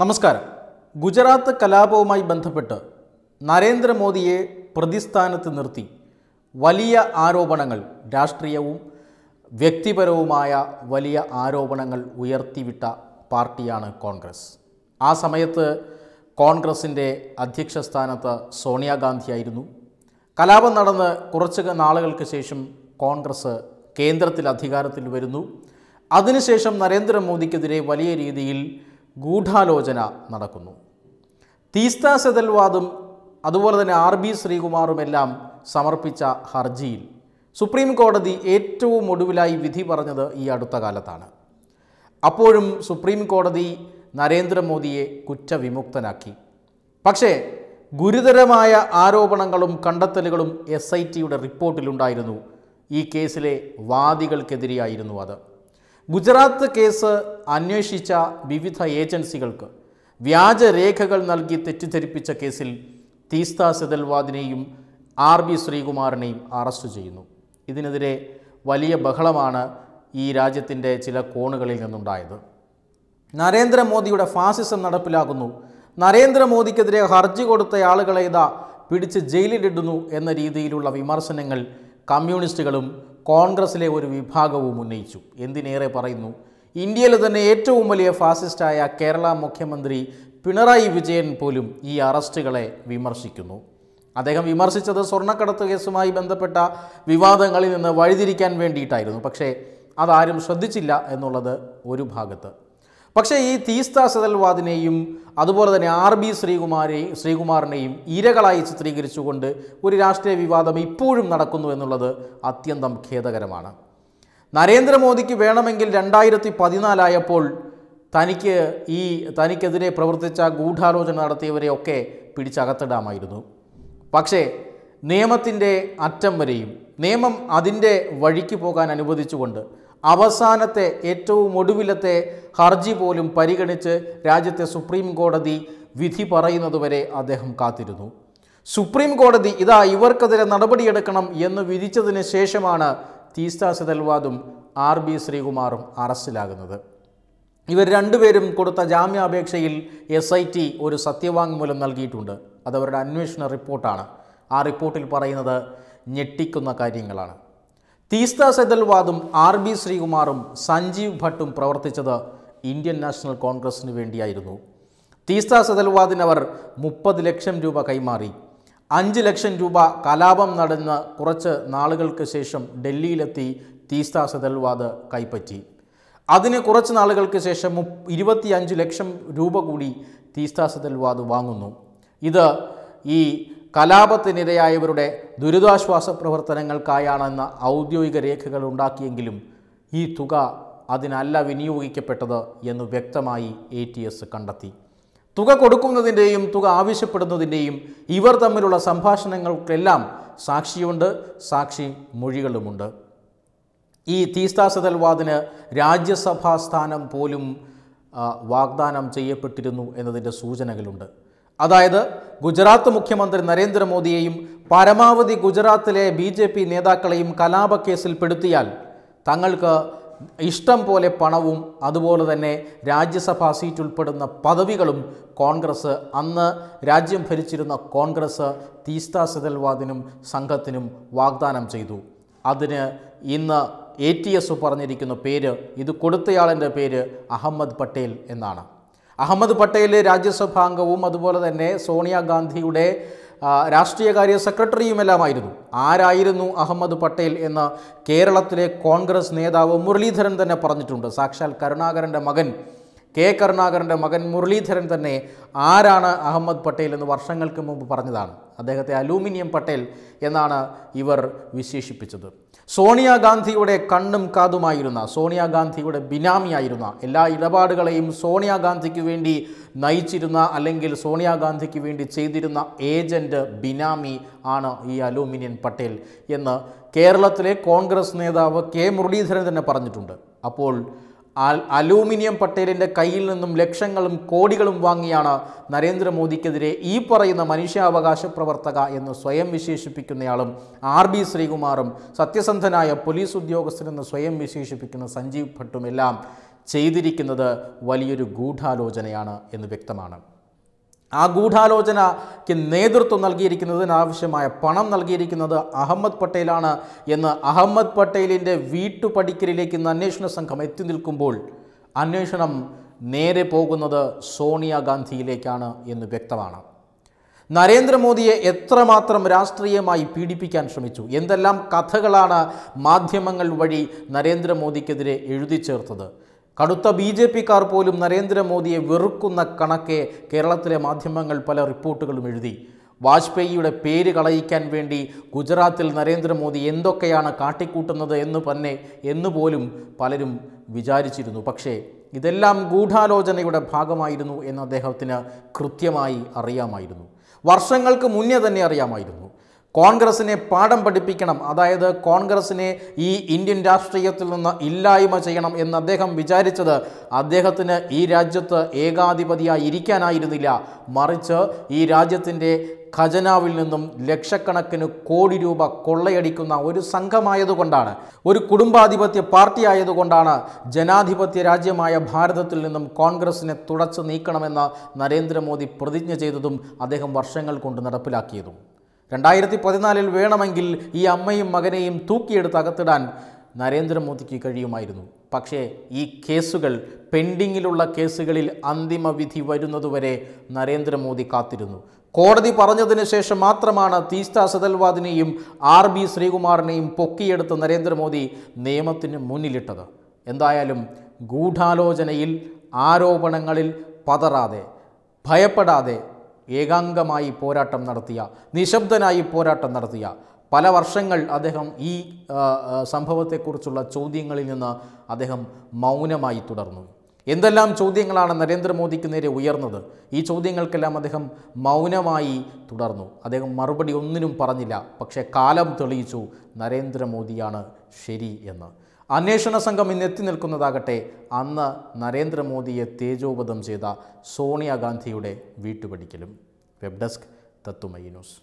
നമസ്കാരം ഗുജറാത്ത് കലാപവുമായി ബന്ധപ്പെട്ട് നരേന്ദ്രമോദിയെ പ്രതിസ്ഥാനത്ത് നിർത്തി വലിയ ആരോപണങ്ങൾ രാഷ്ട്രീയവും വ്യക്തിപരവുമായ വലിയ ആരോപണങ്ങൾ ഉയർത്തിവിട്ട പാർട്ടിയാണ് കോൺഗ്രസ് ആ സമയത്ത് കോൺഗ്രസിൻ്റെ അധ്യക്ഷ സ്ഥാനത്ത് സോണിയാഗാന്ധിയായിരുന്നു കലാപം നടന്ന് കുറച്ച് നാളുകൾക്ക് ശേഷം കോൺഗ്രസ് കേന്ദ്രത്തിൽ അധികാരത്തിൽ വരുന്നു അതിനുശേഷം നരേന്ദ്രമോദിക്കെതിരെ വലിയ രീതിയിൽ ഗൂഢാലോചന നടക്കുന്നു തീസ്ത സെതൽവാദും അതുപോലെ തന്നെ ആർ ബി ശ്രീകുമാറുമെല്ലാം സമർപ്പിച്ച ഹർജിയിൽ സുപ്രീം കോടതി ഏറ്റവും ഒടുവിലായി വിധി പറഞ്ഞത് ഈ അടുത്ത കാലത്താണ് അപ്പോഴും സുപ്രീം കോടതി നരേന്ദ്രമോദിയെ കുറ്റവിമുക്തനാക്കി പക്ഷേ ഗുരുതരമായ ആരോപണങ്ങളും കണ്ടെത്തലുകളും എസ് ഐ ടിയുടെ റിപ്പോർട്ടിലുണ്ടായിരുന്നു ഈ കേസിലെ വാദികൾക്കെതിരെയായിരുന്നു അത് ഗുജറാത്ത് കേസ് അന്വേഷിച്ച വിവിധ ഏജൻസികൾക്ക് വ്യാജരേഖകൾ നൽകി തെറ്റിദ്ധരിപ്പിച്ച കേസിൽ തീസ്ത സെതൽവാദിനെയും ആർ ബി ശ്രീകുമാറിനെയും അറസ്റ്റ് ചെയ്യുന്നു ഇതിനെതിരെ വലിയ ബഹളമാണ് ഈ രാജ്യത്തിൻ്റെ ചില കോണുകളിൽ നിന്നുണ്ടായത് നരേന്ദ്രമോദിയുടെ ഫാസിസം നടപ്പിലാക്കുന്നു നരേന്ദ്രമോദിക്കെതിരെ ഹർജി കൊടുത്ത ആളുകളെ ഇതാ പിടിച്ച് ജയിലിലിടുന്നു എന്ന രീതിയിലുള്ള വിമർശനങ്ങൾ കമ്മ്യൂണിസ്റ്റുകളും കോൺഗ്രസിലെ ഒരു വിഭാഗവും ഉന്നയിച്ചു എന്തിനേറെ പറയുന്നു ഇന്ത്യയിലെ തന്നെ ഏറ്റവും വലിയ ഫാസിസ്റ്റായ കേരള മുഖ്യമന്ത്രി പിണറായി വിജയൻ പോലും ഈ അറസ്റ്റുകളെ വിമർശിക്കുന്നു അദ്ദേഹം വിമർശിച്ചത് സ്വർണ്ണക്കടത്ത് കേസുമായി ബന്ധപ്പെട്ട വിവാദങ്ങളിൽ നിന്ന് വഴിതിരിക്കാൻ വേണ്ടിയിട്ടായിരുന്നു പക്ഷേ അതാരും ശ്രദ്ധിച്ചില്ല എന്നുള്ളത് ഒരു ഭാഗത്ത് പക്ഷേ ഈ തീസ്ത സദൽവാദിനെയും അതുപോലെ തന്നെ ആർ ബി ശ്രീകുമാരെയും ശ്രീകുമാറിനെയും ഇരകളായി ചിത്രീകരിച്ചുകൊണ്ട് ഒരു രാഷ്ട്രീയ വിവാദം ഇപ്പോഴും നടക്കുന്നു എന്നുള്ളത് അത്യന്തം ഖേദകരമാണ് നരേന്ദ്രമോദിക്ക് വേണമെങ്കിൽ രണ്ടായിരത്തി പതിനാലായപ്പോൾ തനിക്ക് ഈ തനിക്കെതിരെ പ്രവർത്തിച്ച ഗൂഢാലോചന നടത്തിയവരെയൊക്കെ പിടിച്ചകത്തിടാമായിരുന്നു പക്ഷേ നിയമത്തിൻ്റെ അറ്റം വരെയും നിയമം അതിൻ്റെ വഴിക്ക് പോകാൻ അനുവദിച്ചുകൊണ്ട് അവസാനത്തെ ഏറ്റവും ഒടുവിലത്തെ ഹർജി പോലും പരിഗണിച്ച് രാജ്യത്തെ സുപ്രീം കോടതി വിധി പറയുന്നതുവരെ അദ്ദേഹം കാത്തിരുന്നു സുപ്രീം കോടതി ഇതാ ഇവർക്കെതിരെ നടപടിയെടുക്കണം എന്ന് വിധിച്ചതിന് ശേഷമാണ് തീസ്താ സിതൽവാദും ആർ ബി ശ്രീകുമാറും അറസ്റ്റിലാകുന്നത് ഇവർ രണ്ടുപേരും കൊടുത്ത ജാമ്യാപേക്ഷയിൽ എസ് ഐ ടി ഒരു സത്യവാങ്മൂലം നൽകിയിട്ടുണ്ട് അതവരുടെ അന്വേഷണ റിപ്പോർട്ടാണ് ആ റിപ്പോർട്ടിൽ പറയുന്നത് ഞെട്ടിക്കുന്ന കാര്യങ്ങളാണ് തീസ്ത സെതൽവാദും ആർ ബി ശ്രീകുമാറും സഞ്ജീവ് ഭട്ടും പ്രവർത്തിച്ചത് ഇന്ത്യൻ നാഷണൽ കോൺഗ്രസിന് വേണ്ടിയായിരുന്നു തീസ്ത സെതൽവാദിനവർ മുപ്പത് ലക്ഷം രൂപ കൈമാറി അഞ്ച് ലക്ഷം രൂപ കലാപം നടന്ന് കുറച്ച് നാളുകൾക്ക് ശേഷം ഡൽഹിയിലെത്തി തീസ്ത സെതൽവാദ് കൈപ്പറ്റി അതിന് കുറച്ച് നാളുകൾക്ക് ശേഷം ഇരുപത്തിയഞ്ച് ലക്ഷം രൂപ കൂടി തീസ്ത സെതൽവാദ് വാങ്ങുന്നു ഇത് ഈ കലാപത്തിനിരയായവരുടെ ദുരിതാശ്വാസ പ്രവർത്തനങ്ങൾക്കായാണെന്ന ഔദ്യോഗിക രേഖകൾ ഉണ്ടാക്കിയെങ്കിലും ഈ തുക അതിനല്ല വിനിയോഗിക്കപ്പെട്ടത് എന്ന് വ്യക്തമായി എ ടി എസ് കണ്ടെത്തി തുക കൊടുക്കുന്നതിൻ്റെയും തുക ആവശ്യപ്പെടുന്നതിൻ്റെയും ഇവർ തമ്മിലുള്ള സംഭാഷണങ്ങൾക്കെല്ലാം സാക്ഷിയുണ്ട് സാക്ഷി മൊഴികളുമുണ്ട് ഈ വാദിന് രാജ്യസഭാ സ്ഥാനം പോലും വാഗ്ദാനം ചെയ്യപ്പെട്ടിരുന്നു എന്നതിൻ്റെ സൂചനകളുണ്ട് അതായത് ഗുജറാത്ത് മുഖ്യമന്ത്രി നരേന്ദ്രമോദിയെയും പരമാവധി ഗുജറാത്തിലെ ബി ജെ പി നേതാക്കളെയും കലാപക്കേസിൽ പെടുത്തിയാൽ തങ്ങൾക്ക് ഇഷ്ടം പോലെ പണവും അതുപോലെ തന്നെ രാജ്യസഭാ സീറ്റ് ഉൾപ്പെടുന്ന പദവികളും കോൺഗ്രസ് അന്ന് രാജ്യം ഭരിച്ചിരുന്ന കോൺഗ്രസ് തീസ്ത സിതൽവാദിനും സംഘത്തിനും വാഗ്ദാനം ചെയ്തു അതിന് ഇന്ന് എ ടി എസ് പറഞ്ഞിരിക്കുന്ന പേര് ഇത് കൊടുത്തയാളിൻ്റെ പേര് അഹമ്മദ് പട്ടേൽ എന്നാണ് അഹമ്മദ് പട്ടേൽ രാജ്യസഭാംഗവും അതുപോലെ തന്നെ സോണിയാഗാന്ധിയുടെ രാഷ്ട്രീയകാര്യ സെക്രട്ടറിയുമെല്ലാമായിരുന്നു ആരായിരുന്നു അഹമ്മദ് പട്ടേൽ എന്ന് കേരളത്തിലെ കോൺഗ്രസ് നേതാവ് മുരളീധരൻ തന്നെ പറഞ്ഞിട്ടുണ്ട് സാക്ഷാൽ കരുണാകരൻ്റെ മകൻ കെ കരുണാകരൻ്റെ മകൻ മുരളീധരൻ തന്നെ ആരാണ് അഹമ്മദ് പട്ടേൽ എന്ന് വർഷങ്ങൾക്ക് മുമ്പ് പറഞ്ഞതാണ് അദ്ദേഹത്തെ അലൂമിനിയം പട്ടേൽ എന്നാണ് ഇവർ വിശേഷിപ്പിച്ചത് സോണിയാഗാന്ധിയുടെ കണ്ണും കാതുമായിരുന്ന സോണിയാഗാന്ധിയുടെ ബിനാമിയായിരുന്ന എല്ലാ ഇടപാടുകളെയും സോണിയാഗാന്ധിക്ക് വേണ്ടി നയിച്ചിരുന്ന അല്ലെങ്കിൽ സോണിയാഗാന്ധിക്ക് വേണ്ടി ചെയ്തിരുന്ന ഏജൻറ്റ് ബിനാമി ആണ് ഈ അലൂമിനിയൻ പട്ടേൽ എന്ന് കേരളത്തിലെ കോൺഗ്രസ് നേതാവ് കെ മുരളീധരൻ തന്നെ പറഞ്ഞിട്ടുണ്ട് അപ്പോൾ അലൂമിനിയം പട്ടേലിൻ്റെ കയ്യിൽ നിന്നും ലക്ഷങ്ങളും കോടികളും വാങ്ങിയാണ് നരേന്ദ്രമോദിക്കെതിരെ ഈ പറയുന്ന മനുഷ്യാവകാശ പ്രവർത്തക എന്ന് സ്വയം വിശേഷിപ്പിക്കുന്നയാളും ആർ ബി ശ്രീകുമാറും സത്യസന്ധനായ പോലീസ് ഉദ്യോഗസ്ഥനെന്ന് സ്വയം വിശേഷിപ്പിക്കുന്ന സഞ്ജീവ് ഭട്ടുമെല്ലാം ചെയ്തിരിക്കുന്നത് വലിയൊരു ഗൂഢാലോചനയാണ് എന്ന് വ്യക്തമാണ് ആ ഗൂഢാലോചനയ്ക്ക് നേതൃത്വം നൽകിയിരിക്കുന്നതിനാവശ്യമായ പണം നൽകിയിരിക്കുന്നത് അഹമ്മദ് പട്ടേലാണ് എന്ന് അഹമ്മദ് പട്ടേലിൻ്റെ വീട്ടുപടിക്കലിലേക്ക് ഇന്ന് അന്വേഷണ സംഘം എത്തി നിൽക്കുമ്പോൾ അന്വേഷണം നേരെ പോകുന്നത് സോണിയാഗാന്ധിയിലേക്കാണ് എന്ന് വ്യക്തമാണ് നരേന്ദ്രമോദിയെ എത്രമാത്രം രാഷ്ട്രീയമായി പീഡിപ്പിക്കാൻ ശ്രമിച്ചു എന്തെല്ലാം കഥകളാണ് മാധ്യമങ്ങൾ വഴി നരേന്ദ്രമോദിക്കെതിരെ എഴുതി ചേർത്തത് കടുത്ത ബി ജെ പിക്കാർ പോലും നരേന്ദ്രമോദിയെ വെറുക്കുന്ന കണക്കെ കേരളത്തിലെ മാധ്യമങ്ങൾ പല റിപ്പോർട്ടുകളും എഴുതി വാജ്പേയിയുടെ പേര് കളയിക്കാൻ വേണ്ടി ഗുജറാത്തിൽ നരേന്ദ്രമോദി എന്തൊക്കെയാണ് കാട്ടിക്കൂട്ടുന്നത് എന്ന് തന്നെ എന്നുപോലും പലരും വിചാരിച്ചിരുന്നു പക്ഷേ ഇതെല്ലാം ഗൂഢാലോചനയുടെ ഭാഗമായിരുന്നു എന്ന് അദ്ദേഹത്തിന് കൃത്യമായി അറിയാമായിരുന്നു വർഷങ്ങൾക്ക് മുന്നേ തന്നെ അറിയാമായിരുന്നു കോൺഗ്രസിനെ പാഠം പഠിപ്പിക്കണം അതായത് കോൺഗ്രസിനെ ഈ ഇന്ത്യൻ രാഷ്ട്രീയത്തിൽ നിന്ന് ഇല്ലായ്മ ചെയ്യണം എന്ന് അദ്ദേഹം വിചാരിച്ചത് അദ്ദേഹത്തിന് ഈ രാജ്യത്ത് ഏകാധിപതിയായി ഇരിക്കാനായിരുന്നില്ല മറിച്ച് ഈ രാജ്യത്തിൻ്റെ ഖജനാവിൽ നിന്നും ലക്ഷക്കണക്കിന് കോടി രൂപ കൊള്ളയടിക്കുന്ന ഒരു സംഘമായതുകൊണ്ടാണ് ഒരു കുടുംബാധിപത്യ പാർട്ടി ആയതുകൊണ്ടാണ് ജനാധിപത്യ രാജ്യമായ ഭാരതത്തിൽ നിന്നും കോൺഗ്രസിനെ തുടച്ചു നീക്കണമെന്ന് നരേന്ദ്രമോദി പ്രതിജ്ഞ ചെയ്തതും അദ്ദേഹം വർഷങ്ങൾ കൊണ്ട് നടപ്പിലാക്കിയതും രണ്ടായിരത്തി പതിനാലിൽ വേണമെങ്കിൽ ഈ അമ്മയും മകനെയും തൂക്കിയെടുത്ത് അകത്തിടാൻ നരേന്ദ്രമോദിക്ക് കഴിയുമായിരുന്നു പക്ഷേ ഈ കേസുകൾ പെൻഡിങ്ങിലുള്ള കേസുകളിൽ അന്തിമ വിധി വരുന്നതുവരെ നരേന്ദ്രമോദി കാത്തിരുന്നു കോടതി പറഞ്ഞതിന് ശേഷം മാത്രമാണ് തീസ്ത സദൽവാദിനെയും ആർ ബി ശ്രീകുമാറിനെയും പൊക്കിയെടുത്ത് നരേന്ദ്രമോദി നിയമത്തിന് മുന്നിലിട്ടത് എന്തായാലും ഗൂഢാലോചനയിൽ ആരോപണങ്ങളിൽ പതറാതെ ഭയപ്പെടാതെ ഏകാംഗമായി പോരാട്ടം നടത്തിയ നിശബ്ദനായി പോരാട്ടം നടത്തിയ പല വർഷങ്ങൾ അദ്ദേഹം ഈ സംഭവത്തെക്കുറിച്ചുള്ള ചോദ്യങ്ങളിൽ നിന്ന് അദ്ദേഹം മൗനമായി തുടർന്നു എന്തെല്ലാം ചോദ്യങ്ങളാണ് നരേന്ദ്രമോദിക്ക് നേരെ ഉയർന്നത് ഈ ചോദ്യങ്ങൾക്കെല്ലാം അദ്ദേഹം മൗനമായി തുടർന്നു അദ്ദേഹം മറുപടി ഒന്നിനും പറഞ്ഞില്ല പക്ഷേ കാലം തെളിയിച്ചു നരേന്ദ്രമോദിയാണ് ശരി എന്ന് അന്വേഷണ സംഘം ഇന്ന് എത്തി നിൽക്കുന്നതാകട്ടെ അന്ന് നരേന്ദ്രമോദിയെ തേജോപദം ചെയ്ത സോണിയാഗാന്ധിയുടെ വീട്ടുപടിക്കലും വെബ് ഡെസ്ക് തത്തുമൈ ന്യൂസ്